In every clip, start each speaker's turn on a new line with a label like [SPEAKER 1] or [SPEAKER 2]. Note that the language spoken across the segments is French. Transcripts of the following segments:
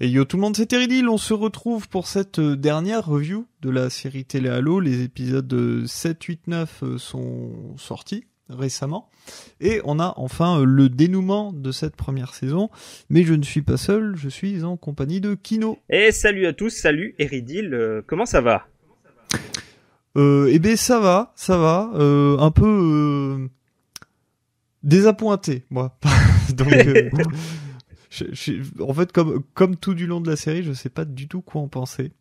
[SPEAKER 1] Et yo tout le monde, c'est Eridil, on se retrouve pour cette euh, dernière review de la série Télé Halo. Les épisodes 7, 8, 9 sont sortis récemment. Et on a enfin euh, le dénouement de cette première saison. Mais je ne suis pas seul, je suis en compagnie de Kino.
[SPEAKER 2] Et salut à tous, salut Eridil, euh, comment ça va
[SPEAKER 1] euh, Eh bien ça va, ça va. un peu désappointé, moi. Donc... en fait, comme, tout du long de la série, je sais pas du tout quoi en penser.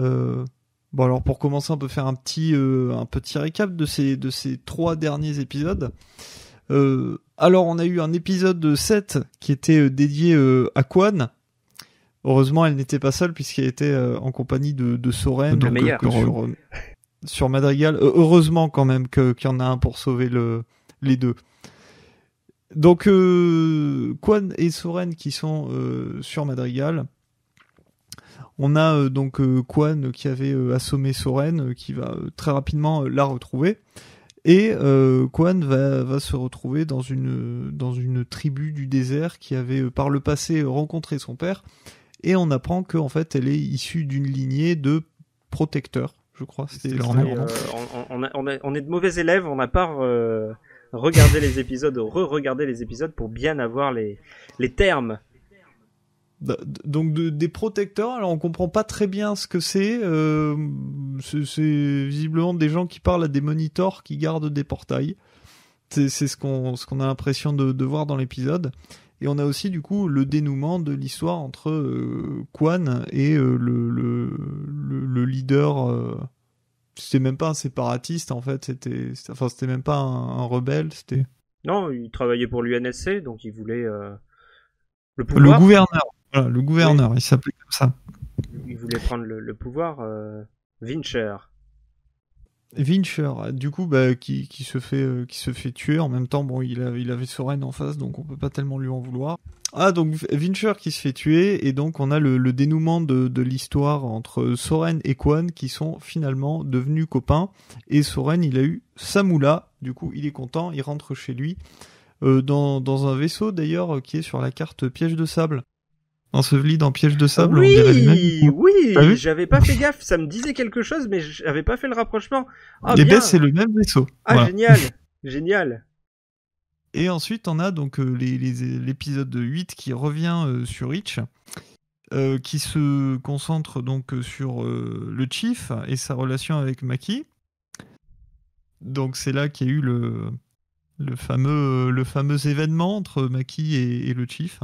[SPEAKER 1] Euh, bon, alors pour commencer, on peut faire un petit, euh, un petit récap de ces, de ces trois derniers épisodes. Euh, alors, on a eu un épisode 7 qui était dédié à Quan. Heureusement, elle n'était pas seule puisqu'elle était en compagnie de, de Soren. sur, Madrigal. heureusement quand même qu'il y en a un pour sauver le, les deux. Donc, Quan euh, Kwan et Soren qui sont euh, sur Madrigal. On a euh, donc Kwan qui avait assommé Soren, qui va très rapidement la retrouver. Et Kwan va, se retrouver dans une, tribu du désert qui avait par le passé rencontré son père. Et on apprend qu'en fait, elle est issue d'une lignée de protecteurs, je crois.
[SPEAKER 2] on, est de mauvais élèves, on a part regarder les épisodes, re-regarder les épisodes pour bien avoir les, les termes. Bah, donc des
[SPEAKER 1] protecteurs, alors on comprend pas très bien ce que euh, c'est. c'est visiblement des gens qui parlent à des monitors qui gardent des portails. C'est ce qu'on ce qu'on a l'impression de, voir dans l'épisode. Et on a aussi du coup le dénouement de l'histoire entre euh, Quan et euh, le, le, leader c'était même pas un séparatiste en fait, c'était enfin c'était même pas un, rebelle, c'était
[SPEAKER 2] Non, il travaillait pour l'UNSC donc il voulait euh, le gouverneur,
[SPEAKER 1] voilà, le gouverneur, il s'appelait comme ça.
[SPEAKER 2] Il voulait prendre le, pouvoir Vincher. Euh,
[SPEAKER 1] Vincher, du coup, bah, qui, qui, se fait, euh, qui se fait tuer. En même temps, bon, il, a, il avait Soren en face, donc on peut pas tellement lui en vouloir. Ah, donc Vincher qui se fait tuer, et donc on a le, dénouement de, l'histoire entre Soren et Quan qui sont finalement devenus copains. Et Soren, il a eu Samula, du coup, il est content, il rentre chez lui. Euh, dans un vaisseau d'ailleurs qui est sur la carte piège de sable enseveli dans piège de sable. Oui, oui, j'avais
[SPEAKER 2] pas fait gaffe, ça me disait quelque chose, mais j'avais pas fait le rapprochement. Ah, bien. c'est le
[SPEAKER 1] même vaisseau. Ah génial,
[SPEAKER 2] génial. Et ensuite
[SPEAKER 1] on a donc euh, l'épisode 8 qui revient euh, sur Rich. Euh, qui se concentre donc sur le chief et sa relation avec Maki. Donc c'est là qu'il y a eu le, fameux, le événement entre Maki et le chief,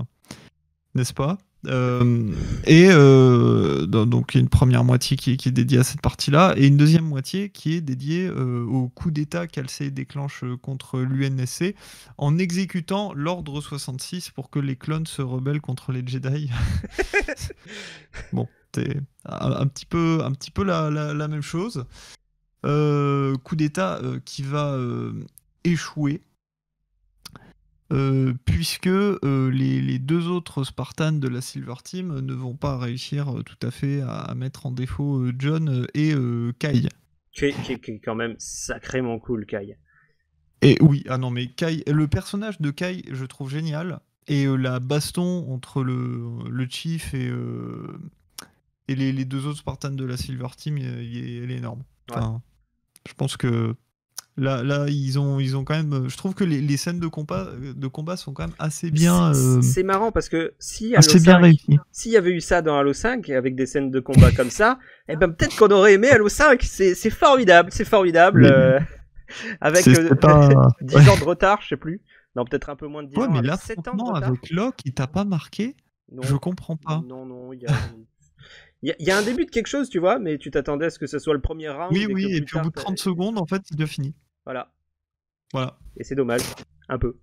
[SPEAKER 1] n'est-ce pas euh, et euh, donc une première moitié qui, est dédiée à cette partie-là, et une deuxième moitié qui est dédiée euh, au coup d'État qu'Alcé déclenche euh, contre l'UNSC en exécutant l'ordre 66 pour que les clones se rebellent contre les Jedi. bon, c'est un, petit peu, un petit peu la même chose. Euh, coup d'État qui va échouer euh, puisque euh, les, deux autres Spartans de la Silver Team euh, ne vont pas réussir tout à fait à, mettre en défaut John et Kai.
[SPEAKER 2] Qui est, quand même sacrément cool, Kai.
[SPEAKER 1] Et oui, ah non, mais Kai, le personnage de Kai, je trouve génial. Et la baston entre le, Chief et, les, deux autres Spartans de la Silver Team, elle est énorme. Je pense que Là, ils ont, ils ont quand même. Euh, je trouve que les, les scènes de combat, euh, de
[SPEAKER 2] combat sont quand même assez bien. Euh, c'est marrant parce que si S'il y avait eu ça dans Halo 5 avec des scènes de combat comme ça, et eh ben peut-être qu'on aurait aimé Halo 5. C'est formidable, c'est formidable. avec 10 ans de retard, je sais plus. Non, peut-être un peu moins de 10 ouais, mais là, 7 ans de retard. avec
[SPEAKER 1] Locke, il t'a pas marqué Je comprends pas.
[SPEAKER 2] Non, non, il y a. Il y, a un début de quelque chose, tu vois, mais tu t'attendais à ce que ce soit le premier round. Oui, oui, et puis
[SPEAKER 1] au bout de 30 secondes, en fait, il devient fini.
[SPEAKER 2] Voilà. Voilà. Et c'est dommage, un peu.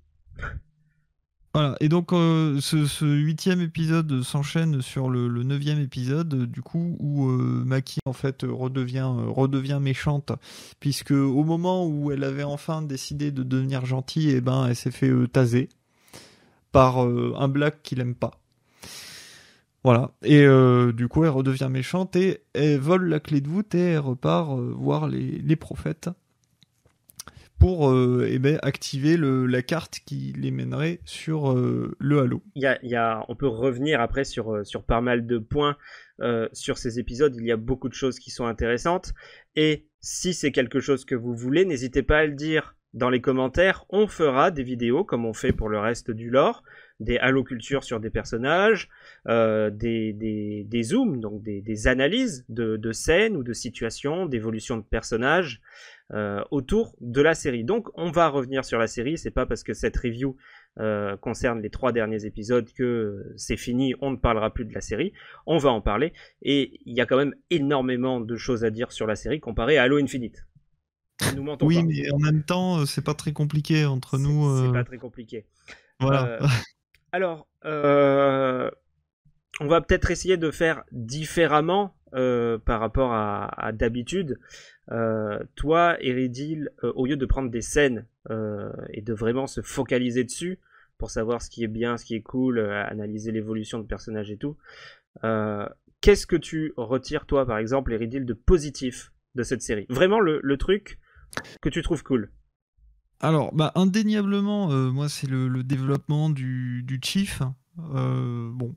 [SPEAKER 1] Voilà, et donc euh, ce huitième épisode s'enchaîne sur le, neuvième épisode, du coup, où euh, Maki, en fait, redevient, euh, redevient méchante, puisque au moment où elle avait enfin décidé de devenir gentille, et eh ben, elle s'est fait taser par un black qu'il aime pas. Voilà, et du coup, elle redevient méchante et elle vole la clé de voûte et elle repart voir les prophètes pour euh, eh ben, activer la carte qui les mènerait sur euh, le Halo.
[SPEAKER 2] on peut revenir après sur, euh, pas mal de points sur ces épisodes. Il y a beaucoup de choses qui sont intéressantes. Et si c'est quelque chose que vous voulez, n'hésitez pas à le dire dans les commentaires. On fera des vidéos comme on fait pour le reste du lore des cultures sur des personnages, euh, des, des, zooms, donc des, analyses de, de, scènes ou de situations, d'évolution de personnages euh, autour de la série. Donc on va revenir sur la série, c'est pas parce que cette review euh, concerne les trois derniers épisodes que c'est fini, on ne parlera plus de la série, on va en parler, et il y a quand même énormément de choses à dire sur la série comparé à Halo Infinite. oui, mais
[SPEAKER 1] en même temps, c'est pas très compliqué entre nous. C'est pas très compliqué.
[SPEAKER 2] Voilà. Alors, euh, on va peut-être essayer de faire différemment euh, par rapport à, d'habitude. Euh, toi, Eridil, au lieu de prendre des scènes et de vraiment se focaliser dessus pour savoir ce qui est bien, ce qui est cool, analyser l'évolution de personnage et tout, qu'est-ce que tu retires, toi, par exemple, Eridil, de positif de cette série Vraiment le truc que tu trouves cool
[SPEAKER 1] alors, bah, indéniablement, euh, moi, c'est le, développement du, Chief. Euh, bon,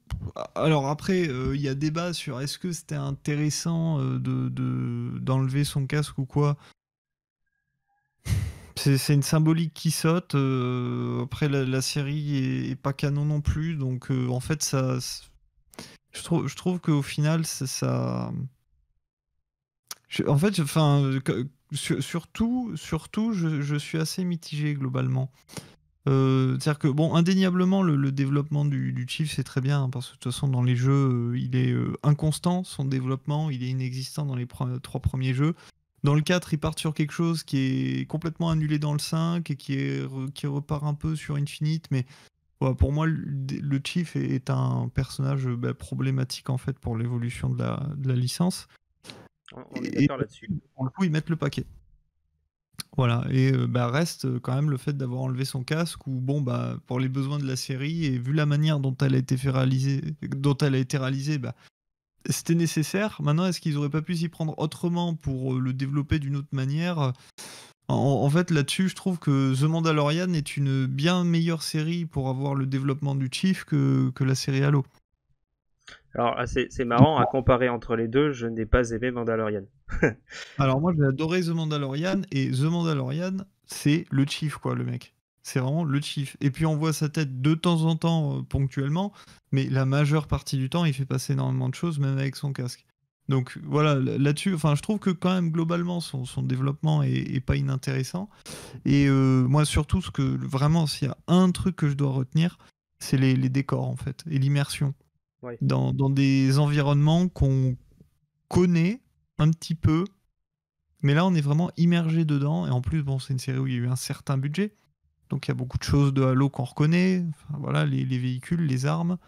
[SPEAKER 1] alors après, euh, il y a débat sur est-ce que c'était intéressant de d'enlever son casque ou quoi. C'est une symbolique qui saute. après, la, série est, pas canon non plus, donc en fait, ça, je trouve, je trouve qu'au final, ça, en fait, enfin, surtout, je, suis assez mitigé globalement. Euh, c'est-à-dire que, bon, indéniablement, le, développement du, Chief, c'est très bien, hein, parce que de toute façon, dans les jeux, euh, il est euh, inconstant, son développement, il est inexistant dans les trois premiers jeux. Dans le 4, il part sur quelque chose qui est complètement annulé dans le 5 et qui, repart un peu sur Infinite, mais pour moi, le Chief est, un personnage bah, problématique en fait pour l'évolution de la, licence.
[SPEAKER 2] On, là-dessus.
[SPEAKER 1] Pour le coup, ils mettent le paquet. Voilà, et euh, bah, reste euh, quand même le fait d'avoir enlevé son casque, ou bon, bah, pour les besoins de la série, et vu la manière dont elle a été, dont elle a été réalisée, bah, c'était nécessaire. Maintenant, est-ce qu'ils auraient pas pu s'y prendre autrement pour euh, le développer d'une autre manière en, fait, là-dessus, je trouve que The Mandalorian est une bien meilleure série pour avoir le développement du Chief que, que la série Halo.
[SPEAKER 2] Alors, ah, c'est marrant, à comparer entre les deux, je n'ai pas aimé Mandalorian.
[SPEAKER 1] Alors, moi, j'ai adoré The Mandalorian, et The Mandalorian, c'est le chief, quoi, le mec. C'est vraiment le chief. Et puis, on voit sa tête de temps en temps, euh, ponctuellement, mais la majeure partie du temps, il fait passer énormément de choses, même avec son casque. Donc, voilà, là-dessus, enfin, je trouve que quand même, globalement, son, son développement est, pas inintéressant. Et euh, moi, surtout, ce que vraiment, s'il y a un truc que je dois retenir, c'est les décors, en fait, et l'immersion dans, des environnements qu'on connaît un petit peu. Mais là, on est vraiment immergé dedans. Et en plus, bon, c'est une série où il y a eu un certain budget. Donc il y a beaucoup de choses de Halo qu'on reconnaît. voilà, les, véhicules, les armes.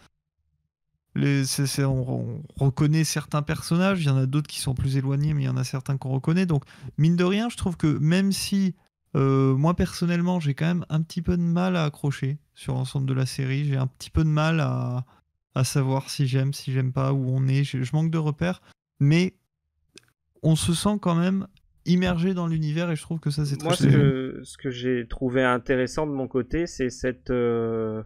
[SPEAKER 1] Les, on, reconnaît certains personnages. Il y en a d'autres qui sont plus éloignés, mais il y en a certains qu'on reconnaît. Donc, mine de rien, je trouve que même si euh, moi personnellement, j'ai quand même un petit peu de mal à accrocher sur l'ensemble de la série, j'ai un petit peu de mal à, à savoir si j'aime, si j'aime pas, où on est. Je, manque de repères, mais on se sent quand même immergé dans l'univers et je trouve que ça c'est très Moi, ce
[SPEAKER 2] que, j'ai trouvé intéressant de mon côté, c'est cette. Euh,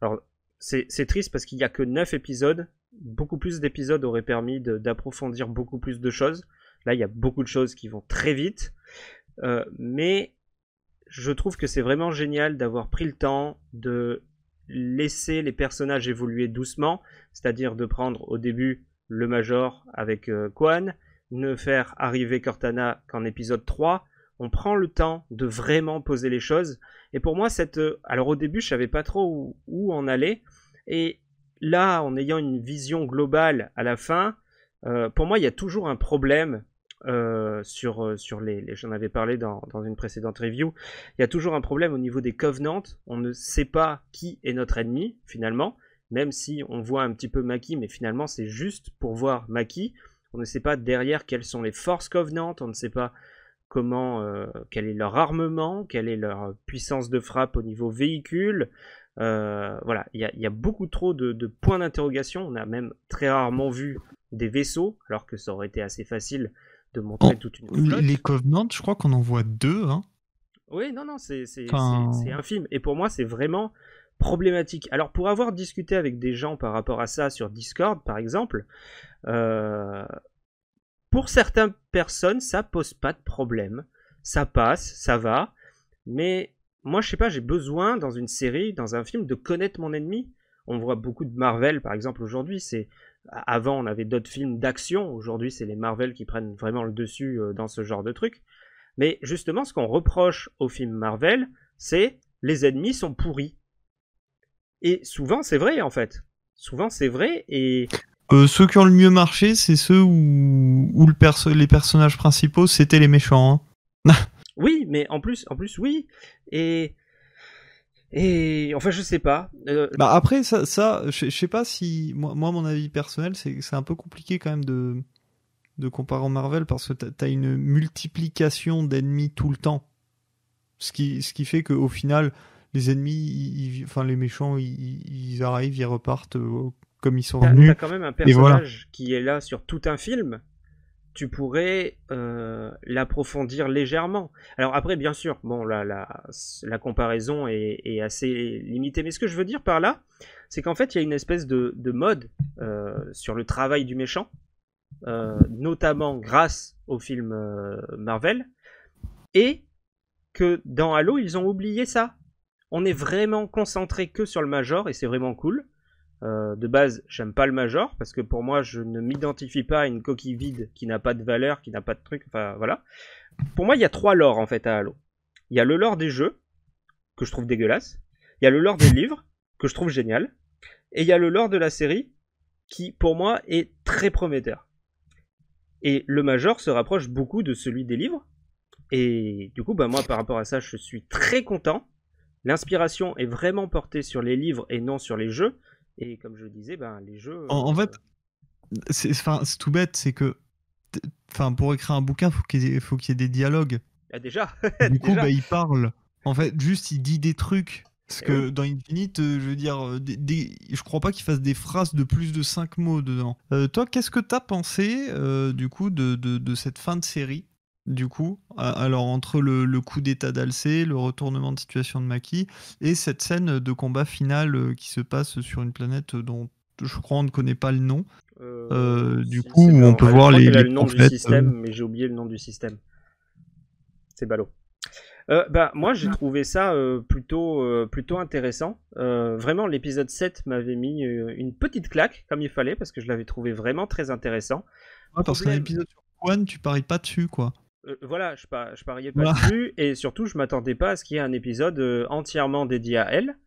[SPEAKER 2] alors, c'est triste parce qu'il n'y a que 9 épisodes. Beaucoup plus d'épisodes auraient permis d'approfondir beaucoup plus de choses. Là, il y a beaucoup de choses qui vont très vite. Euh, mais je trouve que c'est vraiment génial d'avoir pris le temps de laisser les personnages évoluer doucement, c'est-à-dire de prendre au début le Major avec euh, Quan, ne faire arriver Cortana qu'en épisode 3. On prend le temps de vraiment poser les choses. Et pour moi, cette. Euh, alors au début, je ne savais pas trop où, en aller. Et là, en ayant une vision globale à la fin, euh, pour moi, il y a toujours un problème euh, sur, euh, sur les, j'en avais parlé dans, dans, une précédente review, il y a toujours un problème au niveau des Covenants, on ne sait pas qui est notre ennemi finalement, même si on voit un petit peu Maki, mais finalement c'est juste pour voir Maki, on ne sait pas derrière quelles sont les forces Covenants, on ne sait pas comment, euh, quel est leur armement, quelle est leur puissance de frappe au niveau véhicule, voilà, il y a, beaucoup trop de, de points d'interrogation. On a même très rarement vu des vaisseaux, alors que ça aurait été assez facile de montrer toute une Les
[SPEAKER 1] Covenants, je crois qu'on en voit deux. Hein.
[SPEAKER 2] Oui, non, non, c'est un film. Et pour moi, c'est vraiment problématique. Alors pour avoir discuté avec des gens par rapport à ça sur Discord, par exemple, euh, pour certaines personnes, ça pose pas de problème. Ça passe, ça va. Mais moi, je sais pas, j'ai besoin dans une série, dans un film, de connaître mon ennemi. On voit beaucoup de Marvel, par exemple, aujourd'hui. C'est avant on avait d'autres films d'action, aujourd'hui c'est les Marvel qui prennent vraiment le dessus euh, dans ce genre de truc. Mais justement, ce qu'on reproche aux films Marvel, c'est les ennemis sont pourris. Et souvent c'est vrai en fait. Souvent c'est vrai et
[SPEAKER 1] euh, ceux qui ont le mieux marché, c'est ceux où, les personnages principaux, c'était les méchants.
[SPEAKER 2] Hein. oui, mais en plus, en plus, oui. Et et enfin, je sais pas. Euh, bah après,
[SPEAKER 1] ça, ça je, sais pas si moi, mon avis personnel, c'est c'est un peu compliqué quand même de de comparer en Marvel parce que t'as une multiplication d'ennemis tout le temps, ce qui ce qui fait que au final, les ennemis, enfin les méchants, ils, arrivent, ils repartent euh, comme ils sont venus. T'as quand même un personnage
[SPEAKER 2] qui est là sur tout un film tu pourrais euh, l'approfondir légèrement. Alors après, bien sûr, bon, la, la, comparaison est, assez limitée, mais ce que je veux dire par là, c'est qu'en fait, il y a une espèce de, mode euh, sur le travail du méchant, euh, notamment grâce au film Marvel, et que dans Halo, ils ont oublié ça. On est vraiment concentré que sur le Major, et c'est vraiment cool. Euh, de base, j'aime pas le Major parce que pour moi, je ne m'identifie pas à une coquille vide qui n'a pas de valeur, qui n'a pas de truc. Enfin, voilà. Pour moi, il y a trois lores en fait à Halo. Il y a le lore des jeux que je trouve dégueulasse. Il y a le lore des livres que je trouve génial. Et il y a le lore de la série qui, pour moi, est très prometteur. Et le Major se rapproche beaucoup de celui des livres. Et du coup, bah, moi, par rapport à ça, je suis très content. L'inspiration est vraiment portée sur les livres et non sur les jeux. Et comme je le disais, ben, les jeux. En, euh, fait,
[SPEAKER 1] c'est tout bête, c'est que enfin pour écrire un bouquin, faut qu'il faut qu'il y ait des dialogues.
[SPEAKER 2] Ah, déjà. du coup, bah, il
[SPEAKER 1] parle. En fait, juste il dit des trucs. Parce eh que dans Infinite, euh, je veux dire, euh, des, je crois pas qu'il fasse des phrases de plus de 5 mots dedans. toi, qu'est-ce que tu as pensé du coup de, cette fin de série du coup, alors entre le, coup d'état d'Alcée, le retournement de situation de Maki, et cette scène de combat final euh, qui se passe sur une planète dont je crois on ne connaît pas le nom. Euh, euh, du coup, on peut voir les les, le nom du système,
[SPEAKER 2] mais j'ai oublié le nom du système. C'est ballot. bah, moi, j'ai trouvé ça plutôt, plutôt intéressant. vraiment, l'épisode 7 m'avait mis une petite claque, comme il fallait, parce que je l'avais trouvé vraiment très intéressant. parce qu'un épisode
[SPEAKER 1] 1, tu paries pas dessus, quoi.
[SPEAKER 2] Euh, voilà, je, je pariais pas plus, et surtout je m'attendais pas à ce qu'il y ait un épisode euh, entièrement dédié à elle.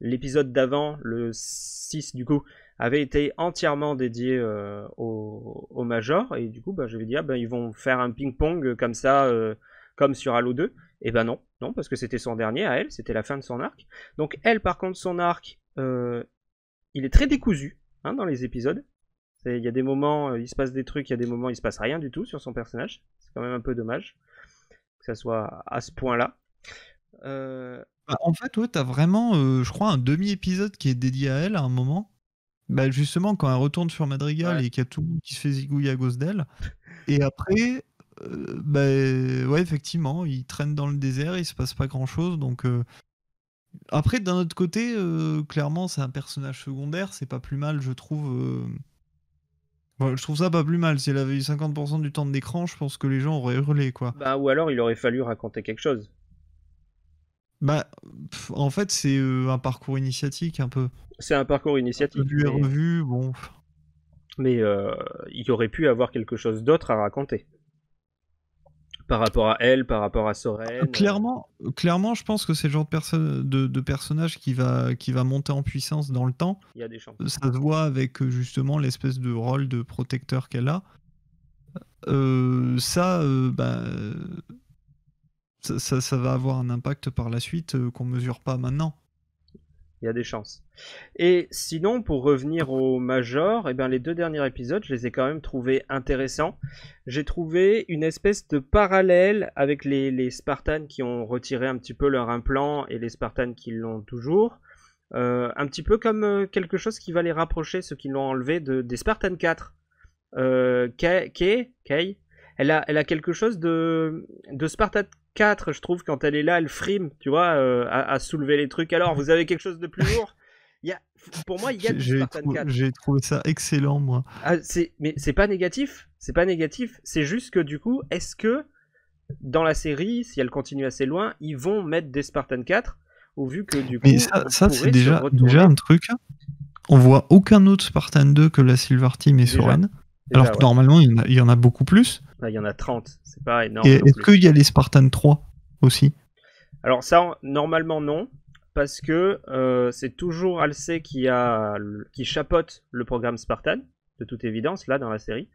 [SPEAKER 2] L'épisode d'avant, le 6 du coup, avait été entièrement dédié euh, au, Major et du coup bah, je vais dire, ah ben ils vont faire un ping-pong comme ça, comme sur Halo 2. Et eh ben non, non parce que c'était son dernier à elle, c'était la fin de son arc. Donc elle par contre son arc, il est très décousu hein, dans les épisodes. Il y a des moments, euh, il se passe des trucs, il y a des moments, il se passe rien du tout sur son personnage. C'est quand même un peu dommage que ça soit à ce point-là. Euh,
[SPEAKER 1] bah, en fait, tu as vraiment, euh, je crois, un demi-épisode qui est dédié à elle à un moment. Bah, justement, quand elle retourne sur Madrigal et qu'il y a tout qui se fait zigouiller à gauche d'elle. Et après, bah, ouais, effectivement, il traîne dans le désert, il se passe pas grand-chose. Donc, après, d'un autre côté, clairement, c'est un personnage secondaire, c'est pas plus mal, je trouve je trouve ça pas plus mal. si elle avait eu 50% du temps d'écran, je pense que les gens auraient hurlé, quoi.
[SPEAKER 2] Bah, ou alors il aurait fallu raconter quelque chose.
[SPEAKER 1] Bah, en fait, c'est euh, un parcours initiatique, un peu.
[SPEAKER 2] C'est un parcours initiatique. Du mais... revu, bon. Mais euh, il aurait pu avoir quelque chose d'autre à raconter par rapport à elle, par rapport à sorel euh. Clairement,
[SPEAKER 1] clairement, je pense que c'est le genre de, personnes, de, personnage qui va, qui va monter en puissance dans le temps. Il a des Ça se voit avec euh, justement l'espèce de rôle de protecteur qu'elle a. Euh, bah, ça, ça, va avoir un impact par la suite qu'on qu'on mesure pas maintenant
[SPEAKER 2] il y a des chances. Et sinon, pour revenir au Major, eh bien, les deux derniers épisodes, je les ai quand même trouvés intéressants. J'ai trouvé une espèce de parallèle avec les, les, Spartans qui ont retiré un petit peu leur implant et les Spartans qui l'ont toujours. Euh, un petit peu comme euh, quelque chose qui va les rapprocher, ceux qui l'ont enlevé, des Spartans 4. Euh, Kay, Kay, elle, a, quelque chose de, de Spartan je trouve, quand elle est là, elle frime, tu vois, euh, à, soulever les trucs. Alors, vous avez quelque chose de plus lourd il y a, Pour moi, il y a
[SPEAKER 1] J'ai trouvé ça excellent, moi.
[SPEAKER 2] Ah, mais c'est pas négatif, c'est pas négatif. C'est juste que, du coup, est-ce que dans la série, si elle continue assez loin, ils vont mettre des Spartan 4 au vu que du coup. Mais ça, ça c'est déjà, déjà
[SPEAKER 1] un truc. On voit aucun autre Spartan 2 que la Silver Team et Soren. Alors que normalement, il y, en a, beaucoup plus
[SPEAKER 2] il y en a 30, c'est pas énorme. Est-ce qu'il
[SPEAKER 1] y a les Spartan 3 aussi
[SPEAKER 2] Alors ça, normalement non, parce que euh, c'est toujours Alcé qui, a, qui chapote le programme Spartan, de toute évidence, là, dans la série.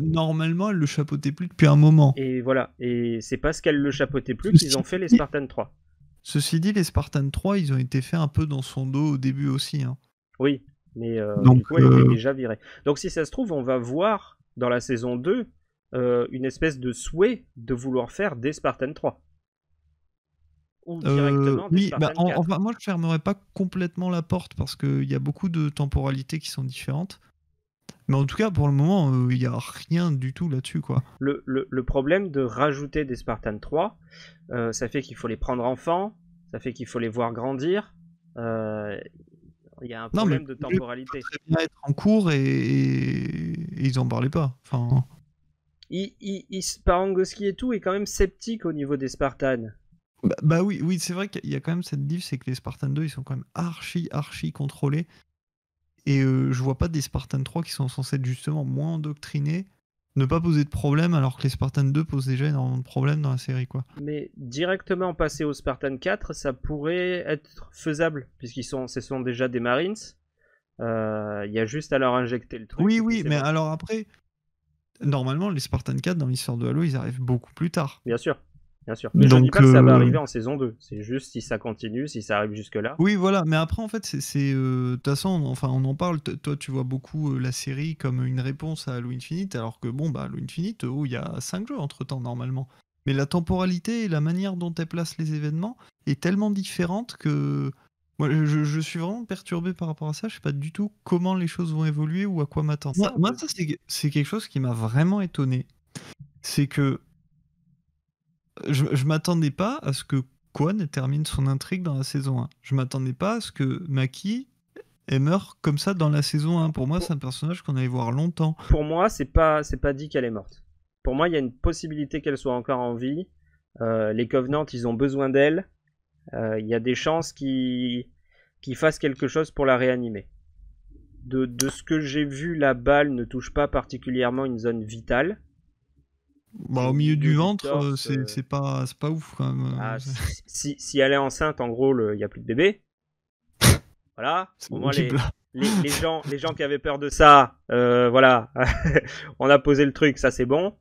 [SPEAKER 2] normalement, elle le chapeautait plus depuis un moment. Et voilà, et c'est parce qu'elle le chapeautait plus qu'ils ont fait les Spartan 3.
[SPEAKER 1] Ceci dit, les Spartan 3, ils ont été faits un peu dans son dos au début aussi. Hein.
[SPEAKER 2] Oui, mais euh, Donc, du était euh, déjà virée. Donc si ça se trouve, on va voir dans la saison 2 euh, une espèce de souhait de vouloir faire des Spartan 3
[SPEAKER 1] ou euh, directement des oui, 4. Bah, moi je fermerai pas complètement la porte parce qu'il y a beaucoup de temporalités qui sont différentes. Mais en tout cas, pour le moment, euh, il euh, n'y a rien du tout là-dessus. quoi.
[SPEAKER 2] Le, problème de rajouter des Spartan 3, ça fait qu'il faut les prendre enfants, ça fait qu'il faut les voir grandir. Il y a un problème de temporalité. Ils
[SPEAKER 1] être en cours et, et ils n'en parlaient pas. Enfin
[SPEAKER 2] il, Parangoski et tout est quand même sceptique au niveau des Spartans.
[SPEAKER 1] Bah, bah, oui, oui c'est vrai qu'il y a quand même cette diff, c'est que les Spartans 2, ils sont quand même archi, archi contrôlés. Et euh, je vois pas des Spartans 3 qui sont censés être justement moins endoctrinés, ne pas poser de problème, alors que les Spartans 2 posent déjà énormément de problèmes dans la série. quoi.
[SPEAKER 2] Mais directement passer aux Spartans 4, ça pourrait être faisable, puisqu'ils sont, ce sont déjà des Marines. Euh, il y a juste à leur injecter le truc. Oui, oui, mais alors
[SPEAKER 1] après, normalement, les Spartan 4 dans l'histoire de Halo, ils arrivent beaucoup plus tard.
[SPEAKER 2] Bien sûr. Bien sûr. Mais je ne pas que ça va euh, arriver en saison 2. C'est juste si ça continue, si ça arrive jusque-là.
[SPEAKER 1] Oui, voilà. Mais après, en fait, c'est. Euh, de toute façon, enfin, on en parle. Toi, tu vois beaucoup euh, la série comme une réponse à Halo Infinite, alors que, bon, bah, Halo Infinite, où oh, il y a 5 jeux entre temps, normalement. Mais la temporalité et la manière dont elle place les événements est tellement différente que moi, je, suis vraiment perturbé par rapport à ça. Je sais pas du tout comment les choses vont évoluer ou à quoi m'attendre. Moi, ça, c'est quelque chose qui m'a vraiment étonné. C'est que je, je m'attendais pas à ce que Quan termine son intrigue dans la saison 1. Je m'attendais pas à ce que Maki euh, meure meurt comme ça dans la saison 1. Pour moi, c'est un personnage qu'on allait voir longtemps.
[SPEAKER 2] Pour moi, c'est pas c'est pas dit qu'elle est morte. Pour moi, il y a une possibilité qu'elle soit encore en vie. Euh, les Covenants, ils ont besoin d'elle. Euh, il y a des chances qu'il qui fasse quelque chose pour la réanimer. De, ce que j'ai vu, la balle ne touche pas particulièrement une zone vitale.
[SPEAKER 1] Bah, au milieu du ventre, euh, euh, c'est pas,
[SPEAKER 2] pas ouf quand même. Ah, si, elle est enceinte, en gros, il n'y a plus de bébé. Voilà. les, les, gens, les gens qui avaient peur de ça, voilà, on a posé le truc, ça c'est bon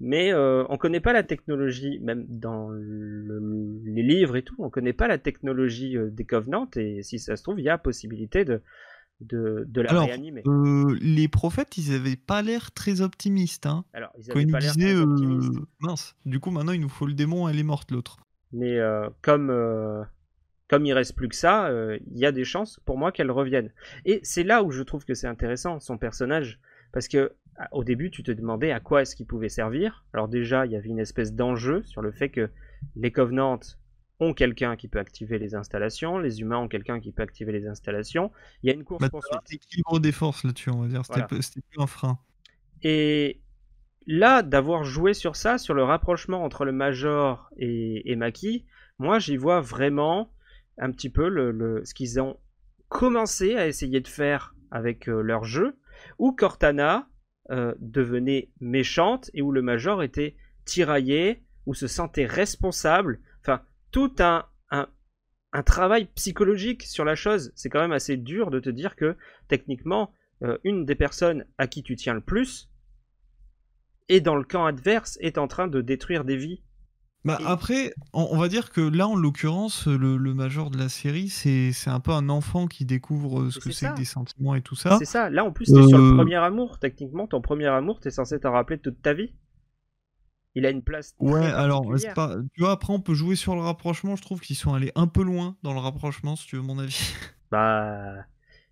[SPEAKER 2] mais euh, on ne connaît pas la technologie, même dans les livres et tout, on ne connaît pas la technologie euh, des Covenants, et si ça se trouve, il y a possibilité de, de, la réanimer.
[SPEAKER 1] Alors, euh, les prophètes, ils n'avaient pas l'air très optimistes. Hein. Alors, ils avaient pas l'air optimistes. mince, du coup, maintenant, il nous faut le démon, elle est morte, l'autre.
[SPEAKER 2] Mais comme comme il reste plus que ça, il y a des chances pour moi qu'elle revienne. Et c'est là où je trouve que c'est intéressant, son personnage, parce que au début, tu te demandais à quoi est-ce qu'il pouvait servir. Alors déjà, il y avait une espèce d'enjeu sur le fait que les Covenants ont quelqu'un qui peut activer les installations, les humains ont quelqu'un qui peut activer les installations. Il y a une course bah, poursuite.
[SPEAKER 1] Équilibre des forces là-dessus, on va dire. C'était plus un frein.
[SPEAKER 2] Et là, d'avoir joué sur ça, sur le rapprochement entre le Major et, Maki, moi, j'y vois vraiment un petit peu le, ce qu'ils ont commencé à essayer de faire avec euh, leur jeu où Cortana euh, devenait méchante et où le Major était tiraillé, où se sentait responsable. Enfin, tout un, travail psychologique sur la chose. C'est quand même assez dur de te dire que techniquement, euh, une des personnes à qui tu tiens le plus est dans le camp adverse, est en train de détruire des vies bah,
[SPEAKER 1] après, on, va dire que là, en l'occurrence, le, major de la série, c'est un peu un enfant qui découvre euh, ce que c'est que des sentiments et tout ça. C'est ça. Là, en plus, t'es es sur le euh, premier
[SPEAKER 2] amour. Techniquement, ton premier amour, t'es censé t'en rappeler toute ta vie. Il a une place. Ouais, alors, tu
[SPEAKER 1] vois, après, on peut jouer sur le rapprochement. Je trouve qu'ils sont allés un peu loin dans le rapprochement, si tu veux mon avis.
[SPEAKER 2] Bah.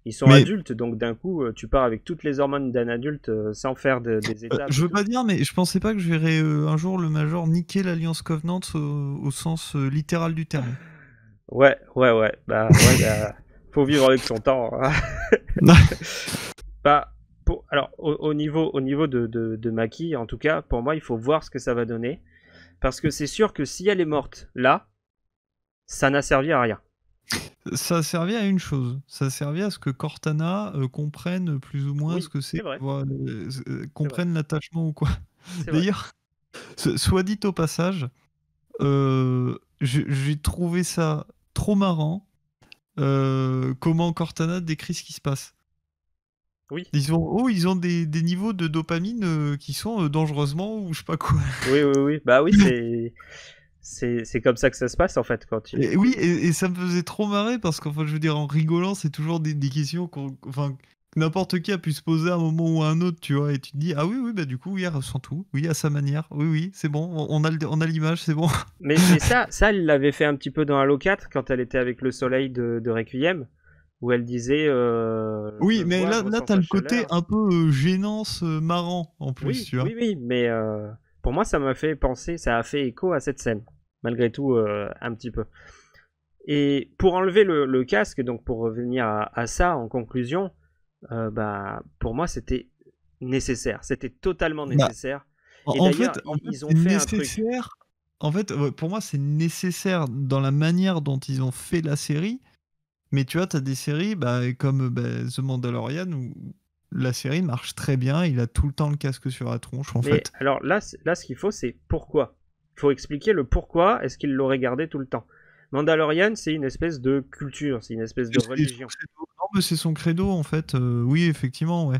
[SPEAKER 2] Ils sont adultes, donc d'un coup, euh, tu pars avec toutes les hormones d'un adulte euh, sans faire des euh, étapes. je veux
[SPEAKER 1] pas dire, mais je pensais pas que je verrais un jour le Major niquer l'Alliance Covenant au, sens littéral du terme.
[SPEAKER 2] Ouais, ouais, ouais. Bah, ouais, bah, faut vivre avec son temps. Hein. bah, alors, au, niveau, au niveau de, de, de Maki, en tout cas, pour moi, il faut voir ce que ça va donner. Parce que c'est sûr que si elle est morte là, ça n'a servi à rien
[SPEAKER 1] ça servait à une chose. Ça servait à ce que Cortana euh, comprenne plus ou moins ce que c'est,
[SPEAKER 2] euh, euh,
[SPEAKER 1] comprenne l'attachement ou quoi. D'ailleurs, soit dit au passage, j'ai trouvé ça trop marrant. comment Cortana décrit ce qui se passe. Oui. Ils ont, oh, ils ont des, des niveaux de dopamine qui sont dangereusement ou je sais pas quoi.
[SPEAKER 2] Oui, oui, oui. Bah oui, c'est c'est comme ça que ça se passe en fait quand il... et, oui
[SPEAKER 1] et, ça me faisait trop marrer parce qu'en fait je veux dire en rigolant c'est toujours des, des questions que enfin n'importe qui a pu se poser à un moment ou à un autre tu vois et tu te dis ah oui oui bah du coup oui elle ressent tout oui à sa manière oui oui c'est bon on, a on a l'image c'est bon
[SPEAKER 2] mais, mais, ça ça elle l'avait fait un petit peu dans Halo 4 quand elle était avec le soleil de, de Requiem où elle disait. Euh, oui, mais là, là t'as le côté
[SPEAKER 1] un peu gênant euh, gênance, euh, marrant en plus. tu vois. oui,
[SPEAKER 2] oui, mais pour moi, ça m'a fait penser, ça a fait écho à cette scène, malgré tout, euh, un petit peu. Et pour enlever le, casque, donc pour revenir à, ça en conclusion, euh, bah, pour moi, c'était nécessaire. C'était totalement bah, nécessaire. en, fait, en, fait, ils ont fait
[SPEAKER 1] un En fait, pour moi, c'est nécessaire dans la manière dont ils ont fait la série. Mais tu vois, tu as des séries bah, comme bah, The Mandalorian ou la série marche très bien. Il a tout le temps le casque sur la tronche, en fait.
[SPEAKER 2] Alors là, là ce qu'il faut, c'est pourquoi. Il faut expliquer le pourquoi est-ce qu'il l'aurait gardé tout le temps. Mandalorian, c'est une espèce de culture, c'est une espèce de religion.
[SPEAKER 1] c'est son credo en fait. Euh, oui, effectivement, ouais.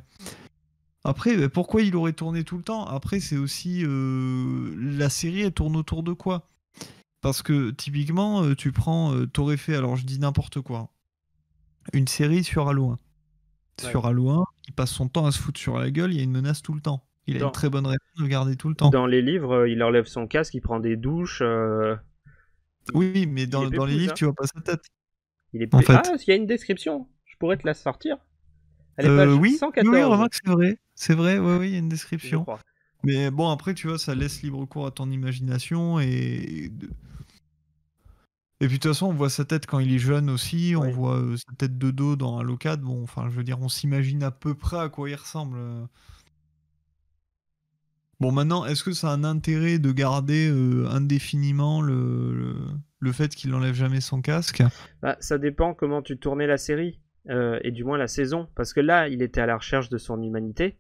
[SPEAKER 1] Après, bah, pourquoi il aurait tourné tout le temps Après, c'est aussi euh, la série, elle tourne autour de quoi Parce que typiquement, euh, tu prends, t'aurais fait, alors je dis n'importe quoi, hein. une série sur Halo sur Alouin, il passe son temps à se foutre sur la gueule, il y a une menace tout le temps. Il a une très bonne raison de garder tout le temps.
[SPEAKER 2] Dans les livres, euh, il enlève son casque, il prend des douches. Euh, oui, mais dans, les livres, tu vois pas sa tête. Il est en Ah, il y a une description. Je pourrais te la sortir. Elle euh, oui, Oui, remarque,
[SPEAKER 1] c'est vrai. C'est vrai, oui, oui, il y a une description. Mais bon, après, tu vois, ça laisse libre cours à ton imagination et et puis de toute façon, on voit sa tête quand il est jeune aussi, on voit euh, sa tête de dos dans un locade. Bon, enfin, je veux dire, on s'imagine à peu près à quoi il ressemble. Euh. Bon, maintenant, est-ce que ça a un intérêt de garder euh, indéfiniment le, le, fait qu'il n'enlève jamais son casque
[SPEAKER 2] bah, Ça dépend comment tu tournais la série, et du moins la saison. Parce que là, il était à la recherche de son humanité.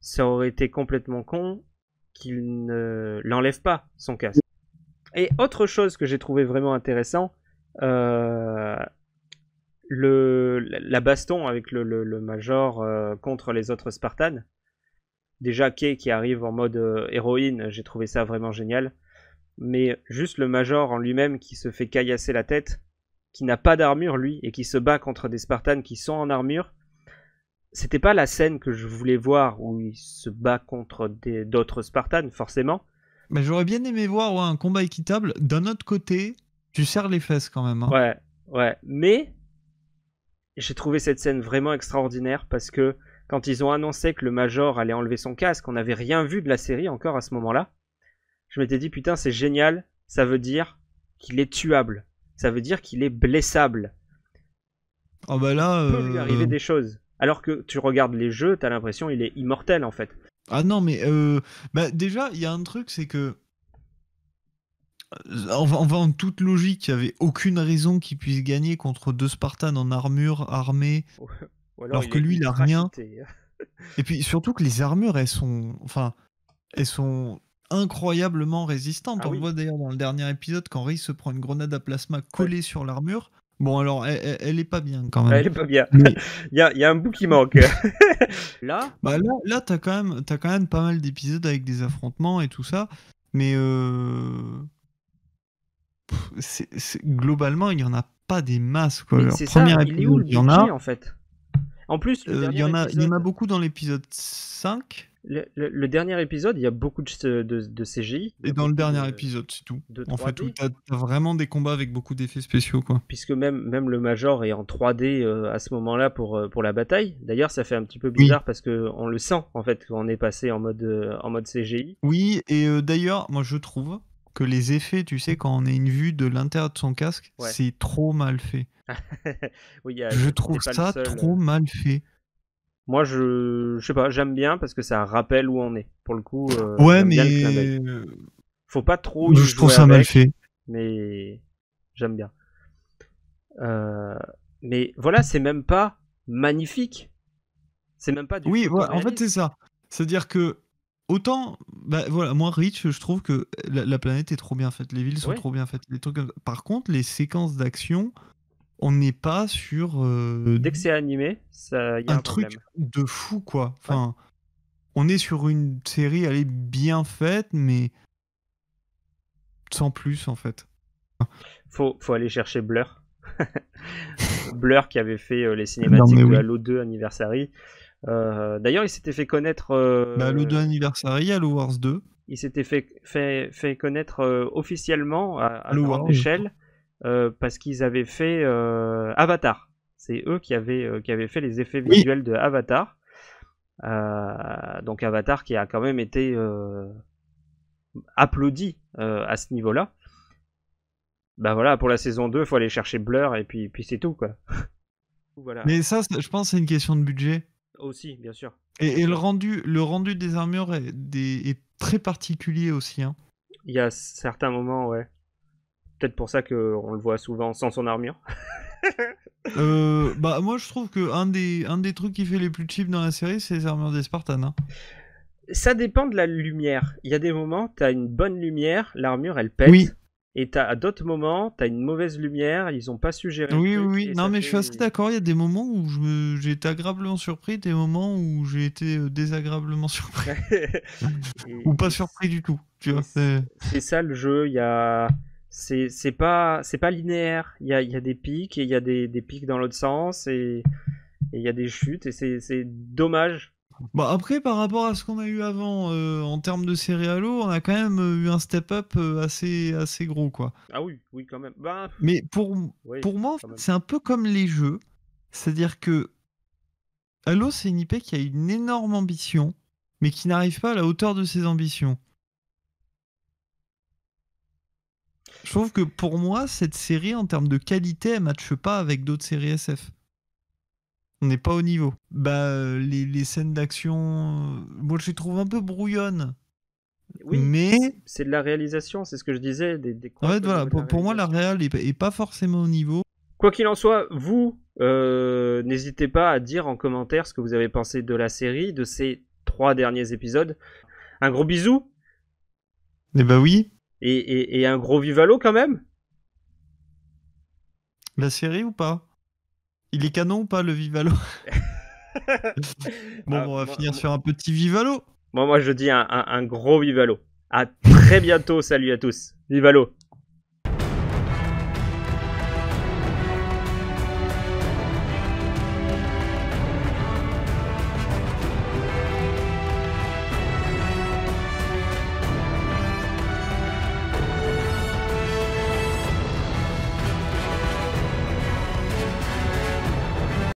[SPEAKER 2] Ça aurait été complètement con qu'il ne l'enlève pas, son casque. Et autre chose que j'ai trouvé vraiment intéressant, euh, le, la baston avec le, Major euh, contre les autres Spartans. Déjà Kay qui arrive en mode euh, héroïne, j'ai trouvé ça vraiment génial. Mais juste le Major en lui-même qui se fait caillasser la tête, qui n'a pas d'armure lui, et qui se bat contre des Spartans qui sont en armure. C'était pas la scène que je voulais voir où il se bat contre d'autres Spartans, forcément
[SPEAKER 1] j'aurais bien aimé voir un combat équitable. D'un autre côté, tu serres les fesses quand même. Hein.
[SPEAKER 2] Ouais, ouais. Mais j'ai trouvé cette scène vraiment extraordinaire parce que quand ils ont annoncé que le Major allait enlever son casque, on n'avait rien vu de la série encore à ce moment-là. Je m'étais dit, putain, c'est génial. Ça veut dire qu'il est tuable. Ça veut dire qu'il est blessable. Oh bah là, il peut euh, arriver des choses. Alors que tu regardes les jeux, t'as l'impression il est immortel en fait.
[SPEAKER 1] Ah non, mais euh, bah, déjà, il y a un truc, c'est que. voit euh, en toute logique, il n'y avait aucune raison qu'il puisse gagner contre deux Spartans en armure, armée
[SPEAKER 2] alors, que lui, il n'a rien.
[SPEAKER 1] Et puis surtout que les armures, elles sont. Enfin, elles sont incroyablement résistantes. Ah On voit d'ailleurs dans le dernier épisode quand qu'Henri se prend une grenade à plasma collée sur l'armure. Bon, alors, elle, est pas bien quand même. Elle est pas bien.
[SPEAKER 2] Il y, a, un bout qui manque. là
[SPEAKER 1] bah Là, là t'as quand, même, as quand même pas mal d'épisodes avec des affrontements et tout ça. Mais euh, globalement, il n'y en a pas des masses. Quoi. il, où, il y en a. En
[SPEAKER 2] fait en plus, euh, il y, en
[SPEAKER 1] a beaucoup dans l'épisode 5.
[SPEAKER 2] Le, dernier épisode, il y a beaucoup de, CGI. Et dans le dernier épisode, c'est tout. en fait, tu
[SPEAKER 1] as, vraiment des combats avec beaucoup d'effets spéciaux. quoi.
[SPEAKER 2] Puisque même, même le Major est en 3D euh, à ce moment-là pour, euh, pour la bataille. D'ailleurs, ça fait un petit peu bizarre parce qu'on le sent, en fait, on est passé en mode, en mode CGI.
[SPEAKER 1] Oui, et d'ailleurs, moi je trouve, que les effets, tu sais, quand on a une vue de l'intérieur de son casque, c'est trop mal fait.
[SPEAKER 2] je trouve ça trop euh. mal fait. Moi, je, je sais pas, j'aime bien parce que ça rappelle où on est. Pour le coup, euh, ouais, mais faut pas trop. je trouve ça mal fait. Mais j'aime bien. Euh, mais voilà, c'est même pas magnifique. C'est même pas. Du oui, en fait, c'est ça. C'est-à-dire
[SPEAKER 1] que Autant, bah, voilà, moi, Rich, je trouve que la, planète est trop bien faite, les villes sont trop bien faites, Par contre, les séquences d'action, on n'est pas sur. Euh,
[SPEAKER 2] Dès que c'est animé, ça. Y a un, un truc
[SPEAKER 1] de fou, quoi. Enfin, on est sur une série, elle est bien faite, mais sans plus, en
[SPEAKER 2] fait. Faut, faut aller chercher Blur. Blur qui avait fait euh, les cinématiques de Halo 2 Anniversary. Euh, d'ailleurs, il s'était fait connaître. Euh, bah, le 2 anniversary, Halo Wars 2. Il s'était fait, fait, connaître euh, officiellement à, à échelle parce qu'ils avaient fait Avatar. C'est eux qui avaient, qui avaient fait les effets visuels de Avatar. donc Avatar qui a quand même été applaudi à ce niveau-là. Bah voilà, pour la saison 2, il faut aller chercher Blur et puis, puis c'est tout quoi. voilà. Mais
[SPEAKER 1] ça, je pense, c'est une question de budget.
[SPEAKER 2] Aussi, bien sûr.
[SPEAKER 1] Et, le, rendu, le rendu des armures est, très particulier aussi. Hein.
[SPEAKER 2] Il y a certains moments, ouais. Peut-être pour ça qu'on le voit souvent sans son armure.
[SPEAKER 1] Euh, bah moi je trouve que un des, un des trucs qui fait les plus cheap dans la série c'est les armures des Spartans. Hein.
[SPEAKER 2] Ça dépend de la lumière. Il y a des moments, tu as une bonne lumière, l'armure elle pète. Oui. Et à d'autres moments, tu as une mauvaise lumière, ils n'ont pas suggéré. Oui, oui, Non, mais
[SPEAKER 1] je suis assez d'accord. Il y a des moments où j'ai été agréablement surpris, des moments où j'ai été euh, désagréablement surpris.
[SPEAKER 2] Ou pas
[SPEAKER 1] surpris du tout. C'est
[SPEAKER 2] ça le jeu. C'est pas, pas linéaire. Il y a, des pics et il y a des, des pics dans l'autre sens et il y a des chutes et c'est dommage
[SPEAKER 1] Bon, bah, après, par rapport à ce qu'on a eu avant euh, en termes de série Halo on a quand même euh, eu un step-up euh, assez, assez gros, quoi.
[SPEAKER 2] Ah oui, oui, quand même. Bah, mais pour, pour moi, c'est
[SPEAKER 1] un peu comme les jeux. C'est-à-dire que Halo, c'est une IP qui a une énorme ambition, mais qui n'arrive pas à la hauteur de ses ambitions. Je trouve que pour moi, cette série, en termes de qualité, elle ne matche pas avec d'autres séries SF n'est pas au niveau. Bah, euh, les, les scènes d'action, euh, moi je les trouve un
[SPEAKER 2] peu brouillonnes. Oui, mais c'est de la réalisation, c'est ce que je disais. Des, en fait,
[SPEAKER 1] voilà, pour, moi, la réelle est, pas forcément au niveau.
[SPEAKER 2] Quoi qu'il en soit, vous, euh, n'hésitez pas à dire en commentaire ce que vous avez pensé de la série, de ces trois derniers épisodes. Un gros bisou. Eh bah oui. Et, et, et un gros vivalo quand même.
[SPEAKER 1] La série ou pas il est canon ou pas le Vivalo Bon, ah, on va finir sur un petit
[SPEAKER 2] Vivalo. Moi, moi je dis un, un gros Vivalo. À très bientôt, salut à tous. Vivalo